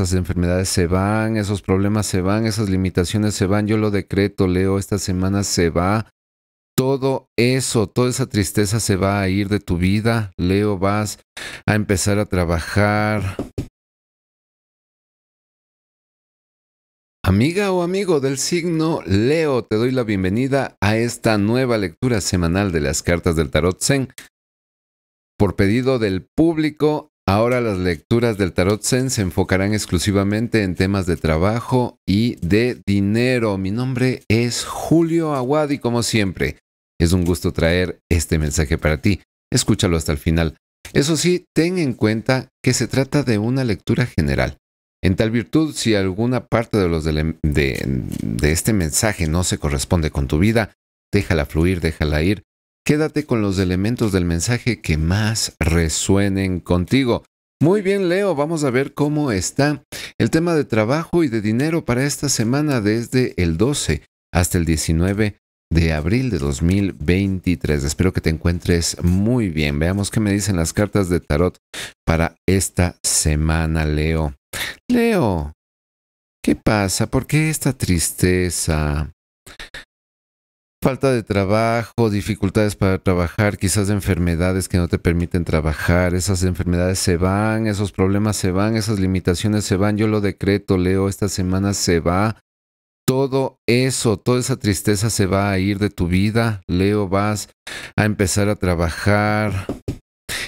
Esas enfermedades se van, esos problemas se van, esas limitaciones se van. Yo lo decreto, Leo, esta semana se va. Todo eso, toda esa tristeza se va a ir de tu vida. Leo, vas a empezar a trabajar. Amiga o amigo del signo Leo, te doy la bienvenida a esta nueva lectura semanal de las cartas del tarot Zen. Por pedido del público, Ahora las lecturas del Tarot Zen se enfocarán exclusivamente en temas de trabajo y de dinero. Mi nombre es Julio Aguad y como siempre, es un gusto traer este mensaje para ti. Escúchalo hasta el final. Eso sí, ten en cuenta que se trata de una lectura general. En tal virtud, si alguna parte de, los de este mensaje no se corresponde con tu vida, déjala fluir, déjala ir. Quédate con los elementos del mensaje que más resuenen contigo. Muy bien, Leo, vamos a ver cómo está el tema de trabajo y de dinero para esta semana desde el 12 hasta el 19 de abril de 2023. Espero que te encuentres muy bien. Veamos qué me dicen las cartas de tarot para esta semana, Leo. Leo, ¿qué pasa? ¿Por qué esta tristeza? falta de trabajo, dificultades para trabajar, quizás enfermedades que no te permiten trabajar, esas enfermedades se van, esos problemas se van, esas limitaciones se van, yo lo decreto, Leo, esta semana se va. Todo eso, toda esa tristeza se va a ir de tu vida. Leo, vas a empezar a trabajar.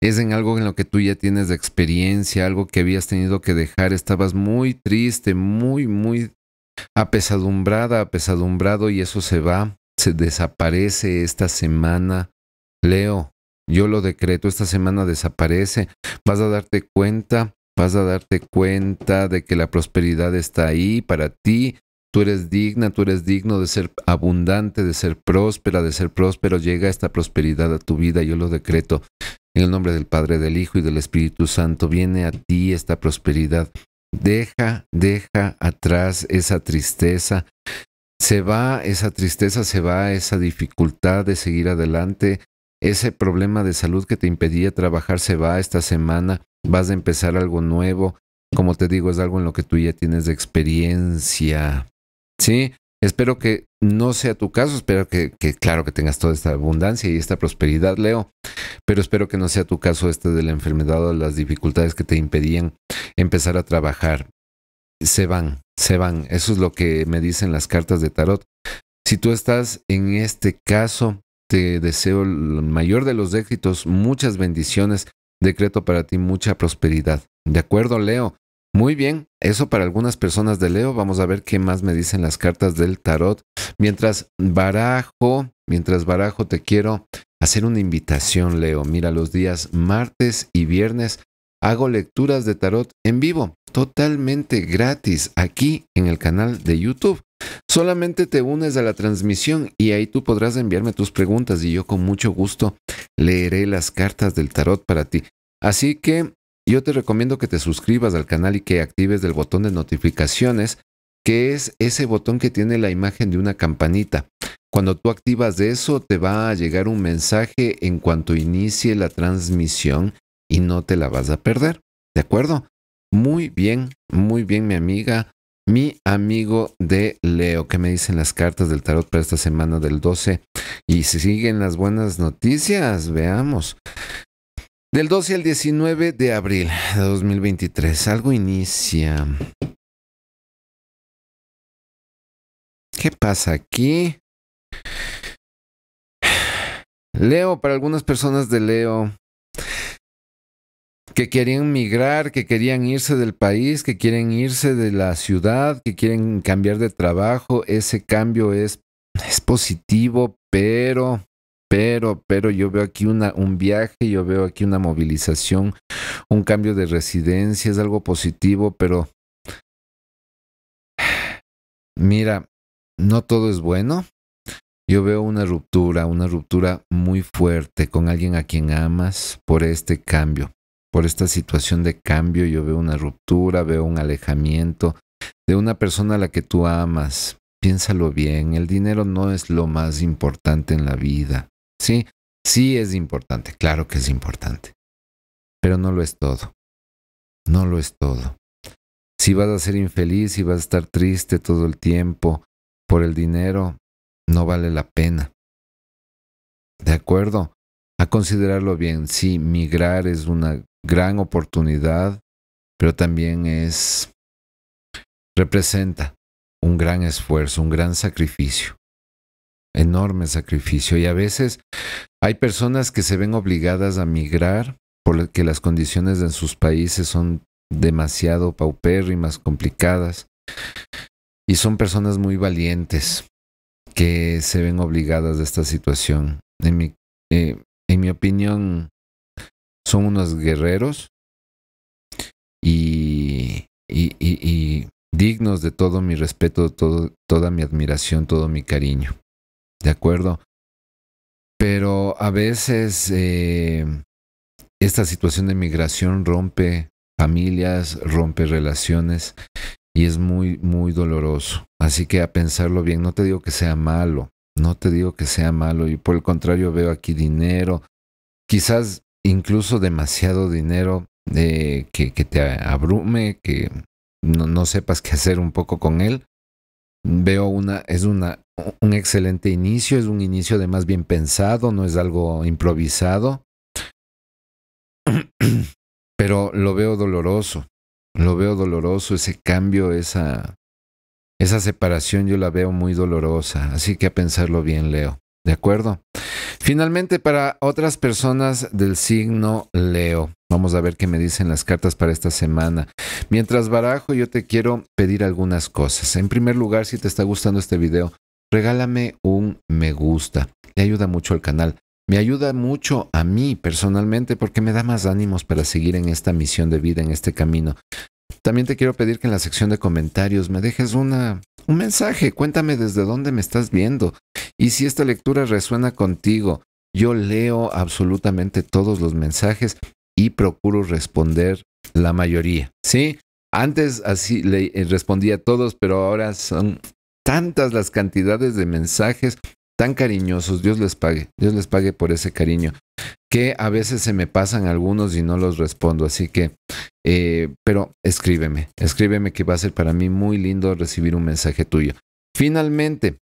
Es en algo en lo que tú ya tienes de experiencia, algo que habías tenido que dejar. Estabas muy triste, muy, muy apesadumbrada, apesadumbrado y eso se va se desaparece esta semana. Leo, yo lo decreto, esta semana desaparece. Vas a darte cuenta, vas a darte cuenta de que la prosperidad está ahí para ti. Tú eres digna, tú eres digno de ser abundante, de ser próspera, de ser próspero. Llega esta prosperidad a tu vida, yo lo decreto. En el nombre del Padre, del Hijo y del Espíritu Santo, viene a ti esta prosperidad. Deja, deja atrás esa tristeza, se va esa tristeza, se va esa dificultad de seguir adelante, ese problema de salud que te impedía trabajar se va esta semana, vas a empezar algo nuevo, como te digo, es algo en lo que tú ya tienes de experiencia. Sí, espero que no sea tu caso, espero que, que claro que tengas toda esta abundancia y esta prosperidad, Leo, pero espero que no sea tu caso este de la enfermedad o las dificultades que te impedían empezar a trabajar se van, se van. Eso es lo que me dicen las cartas de tarot. Si tú estás en este caso, te deseo el mayor de los éxitos, muchas bendiciones, decreto para ti mucha prosperidad. ¿De acuerdo, Leo? Muy bien, eso para algunas personas de Leo. Vamos a ver qué más me dicen las cartas del tarot. Mientras barajo, mientras barajo, te quiero hacer una invitación, Leo. Mira, los días martes y viernes hago lecturas de tarot en vivo totalmente gratis aquí en el canal de YouTube. Solamente te unes a la transmisión y ahí tú podrás enviarme tus preguntas y yo con mucho gusto leeré las cartas del tarot para ti. Así que yo te recomiendo que te suscribas al canal y que actives el botón de notificaciones, que es ese botón que tiene la imagen de una campanita. Cuando tú activas de eso, te va a llegar un mensaje en cuanto inicie la transmisión y no te la vas a perder. ¿De acuerdo? Muy bien, muy bien, mi amiga. Mi amigo de Leo, ¿qué me dicen las cartas del tarot para esta semana del 12? Y si siguen las buenas noticias, veamos. Del 12 al 19 de abril de 2023, algo inicia. ¿Qué pasa aquí? Leo, para algunas personas de Leo, que querían migrar, que querían irse del país, que quieren irse de la ciudad, que quieren cambiar de trabajo. Ese cambio es, es positivo, pero, pero, pero yo veo aquí una, un viaje, yo veo aquí una movilización, un cambio de residencia, es algo positivo, pero mira, no todo es bueno. Yo veo una ruptura, una ruptura muy fuerte con alguien a quien amas por este cambio por esta situación de cambio, yo veo una ruptura, veo un alejamiento de una persona a la que tú amas. Piénsalo bien, el dinero no es lo más importante en la vida. Sí, sí es importante, claro que es importante, pero no lo es todo. No lo es todo. Si vas a ser infeliz, y vas a estar triste todo el tiempo por el dinero, no vale la pena. ¿De acuerdo? A considerarlo bien, sí, migrar es una gran oportunidad, pero también es, representa un gran esfuerzo, un gran sacrificio, enorme sacrificio. Y a veces hay personas que se ven obligadas a migrar porque las condiciones en sus países son demasiado paupérrimas, complicadas. Y son personas muy valientes que se ven obligadas a esta situación. En mi, eh, en mi opinión, son unos guerreros y, y, dignos de todo mi respeto, toda mi admiración, todo mi cariño. ¿De acuerdo? Pero a veces eh, esta situación de migración rompe familias, rompe relaciones y es muy, muy doloroso. Así que a pensarlo bien, no te digo que sea malo, no te digo que sea malo y por el contrario veo aquí dinero. Quizás incluso demasiado dinero eh, que, te abrume, que no, no, sepas qué hacer un poco con él. Veo una, es una, un excelente inicio, es un inicio de más bien pensado, no es algo improvisado, pero lo veo doloroso, lo veo doloroso, ese cambio, esa, esa separación yo la veo muy dolorosa, así que a pensarlo bien, Leo, ¿de acuerdo? Finalmente, para otras personas del signo Leo, vamos a ver qué me dicen las cartas para esta semana. Mientras barajo, yo te quiero pedir algunas cosas. En primer lugar, si te está gustando este video, regálame un me gusta. Le ayuda mucho al canal. Me ayuda mucho a mí personalmente porque me da más ánimos para seguir en esta misión de vida, en este camino. También te quiero pedir que en la sección de comentarios me dejes una, un mensaje. Cuéntame desde dónde me estás viendo. Y si esta lectura resuena contigo, yo leo absolutamente todos los mensajes y procuro responder la mayoría. ¿Sí? Antes así le eh, respondía a todos, pero ahora son tantas las cantidades de mensajes tan cariñosos, Dios les pague, Dios les pague por ese cariño, que a veces se me pasan algunos y no los respondo, así que, eh, pero escríbeme, escríbeme que va a ser para mí muy lindo recibir un mensaje tuyo. Finalmente,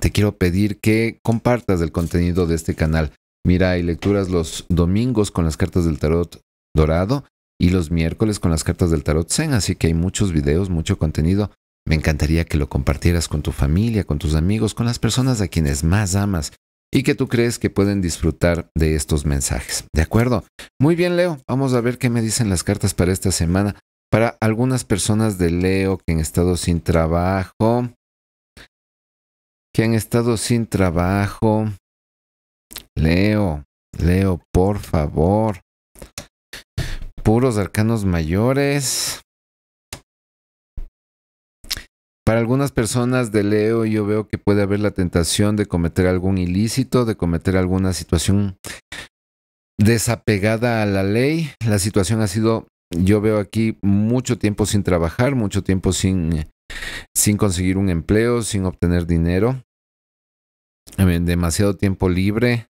te quiero pedir que compartas el contenido de este canal. Mira, hay lecturas los domingos con las cartas del tarot dorado y los miércoles con las cartas del tarot zen, así que hay muchos videos, mucho contenido. Me encantaría que lo compartieras con tu familia, con tus amigos, con las personas a quienes más amas y que tú crees que pueden disfrutar de estos mensajes. ¿De acuerdo? Muy bien, Leo. Vamos a ver qué me dicen las cartas para esta semana. Para algunas personas de Leo que han estado sin trabajo, que han estado sin trabajo. Leo, Leo, por favor. Puros arcanos mayores. Para algunas personas de Leo yo veo que puede haber la tentación de cometer algún ilícito, de cometer alguna situación desapegada a la ley. La situación ha sido, yo veo aquí, mucho tiempo sin trabajar, mucho tiempo sin, sin conseguir un empleo, sin obtener dinero, demasiado tiempo libre.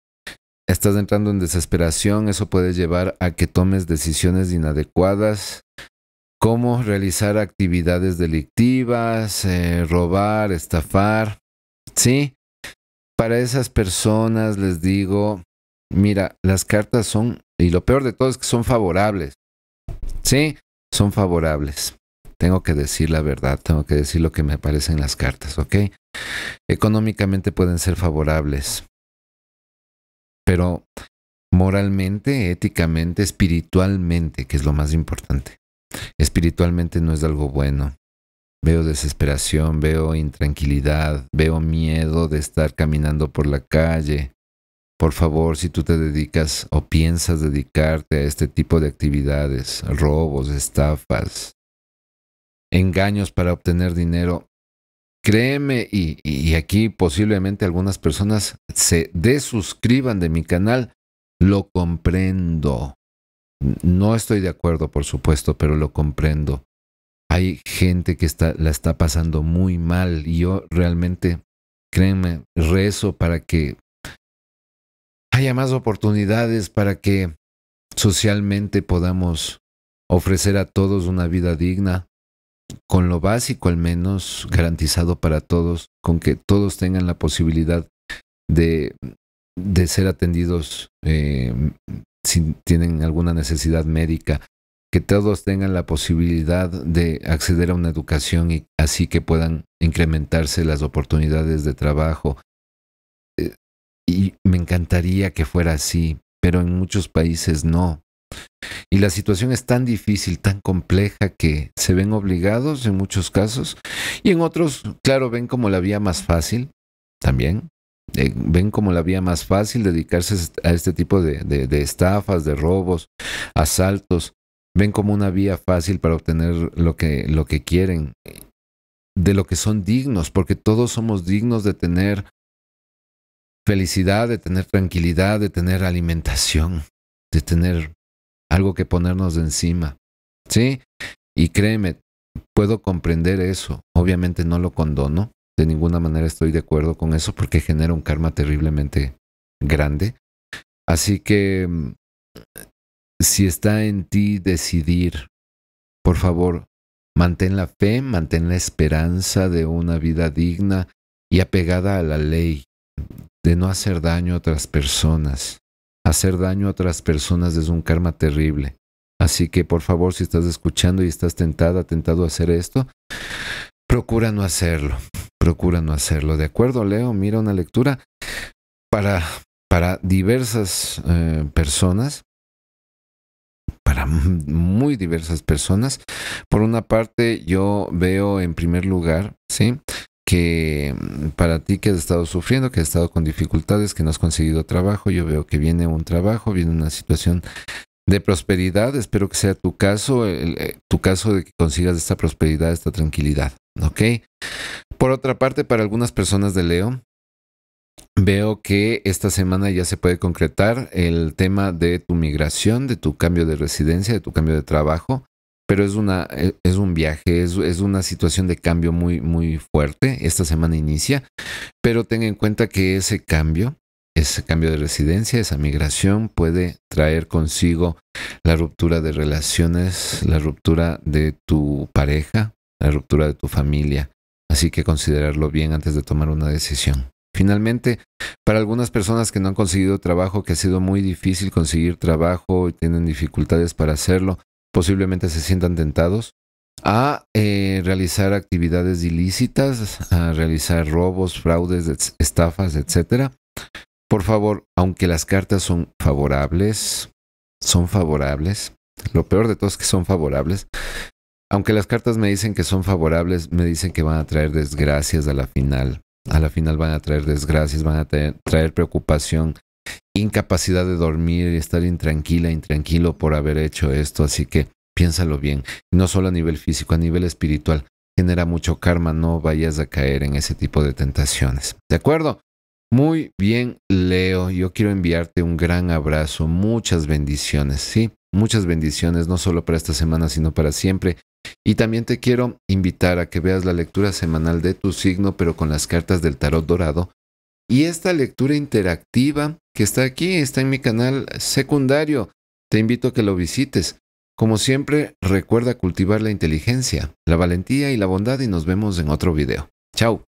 Estás entrando en desesperación, eso puede llevar a que tomes decisiones inadecuadas, cómo realizar actividades delictivas, eh, robar, estafar. ¿Sí? Para esas personas les digo, mira, las cartas son, y lo peor de todo es que son favorables. ¿Sí? Son favorables. Tengo que decir la verdad, tengo que decir lo que me en las cartas, ¿ok? Económicamente pueden ser favorables, pero moralmente, éticamente, espiritualmente, que es lo más importante. Espiritualmente no es algo bueno. Veo desesperación, veo intranquilidad, veo miedo de estar caminando por la calle. Por favor, si tú te dedicas o piensas dedicarte a este tipo de actividades, robos, estafas, engaños para obtener dinero, créeme, y, aquí posiblemente algunas personas se desuscriban de mi canal, lo comprendo. No estoy de acuerdo, por supuesto, pero lo comprendo. Hay gente que está, la está pasando muy mal y yo realmente, créanme, rezo para que haya más oportunidades, para que socialmente podamos ofrecer a todos una vida digna, con lo básico al menos garantizado para todos, con que todos tengan la posibilidad de, de ser atendidos eh, si tienen alguna necesidad médica, que todos tengan la posibilidad de acceder a una educación y así que puedan incrementarse las oportunidades de trabajo. Eh, y me encantaría que fuera así, pero en muchos países no. Y la situación es tan difícil, tan compleja, que se ven obligados en muchos casos y en otros, claro, ven como la vía más fácil también, eh, ven como la vía más fácil dedicarse a este tipo de, estafas, de robos, asaltos, ven como una vía fácil para obtener lo que, lo que quieren, eh, de lo que son dignos, porque todos somos dignos de tener felicidad, de tener tranquilidad, de tener alimentación, de tener algo que ponernos de encima. ¿Sí? Y créeme, puedo comprender eso. Obviamente no lo condono, de ninguna manera estoy de acuerdo con eso porque genera un karma terriblemente grande. Así que mm, si está en ti decidir, por favor, mantén la fe, mantén la esperanza de una vida digna y apegada a la ley, de no hacer daño a otras personas. Hacer daño a otras personas es un karma terrible. Así que por favor, si estás escuchando y estás tentada, tentado a hacer esto, procura no hacerlo procura no hacerlo. De acuerdo, Leo, mira una lectura para, para diversas eh, personas, para muy diversas personas. Por una parte, yo veo en primer lugar, ¿sí? que mm, para ti que has estado sufriendo, que has estado con dificultades, que no has conseguido trabajo, yo veo que viene un trabajo, viene una situación de prosperidad, espero que sea tu caso, eh, tu caso de que consigas esta prosperidad, esta tranquilidad, ¿ok? Por otra parte, para algunas personas de Leo, Veo que esta semana ya se puede concretar el tema de tu migración, de tu cambio de residencia, de tu cambio de trabajo, pero es, una, e, es un viaje, es, es, una situación de cambio muy, muy fuerte. Esta semana inicia, pero ten en cuenta que ese cambio, ese cambio de residencia, esa migración puede traer consigo la ruptura de relaciones, la ruptura de tu pareja, la ruptura de tu familia así que considerarlo bien antes de tomar una decisión. Finalmente, para algunas personas que no han conseguido trabajo, que ha sido muy difícil conseguir trabajo y tienen dificultades para hacerlo, posiblemente se sientan tentados a eh, realizar actividades ilícitas, a realizar robos, fraudes, estafas, etc. Por favor, aunque las cartas son favorables, son favorables, lo peor de todo es que son favorables, aunque las cartas me dicen que son favorables, me dicen que van a traer desgracias a la final. A la final van a traer desgracias, van a traer, preocupación, incapacidad de dormir y estar intranquila, intranquilo por haber hecho esto. Así que piénsalo bien. No solo a nivel físico, a nivel espiritual. Genera mucho karma, no vayas a caer en ese tipo de tentaciones. ¿De acuerdo? Muy bien, Leo. Yo quiero enviarte un gran abrazo, muchas bendiciones, ¿sí? Muchas bendiciones, no solo para esta semana, sino para siempre. Y también te quiero invitar a que veas la lectura semanal de tu signo, pero con las cartas del tarot dorado. Y esta lectura interactiva que está aquí, está en mi canal secundario. Te invito a que lo visites. Como siempre, recuerda cultivar la inteligencia, la valentía y la bondad y nos vemos en otro video. Chao.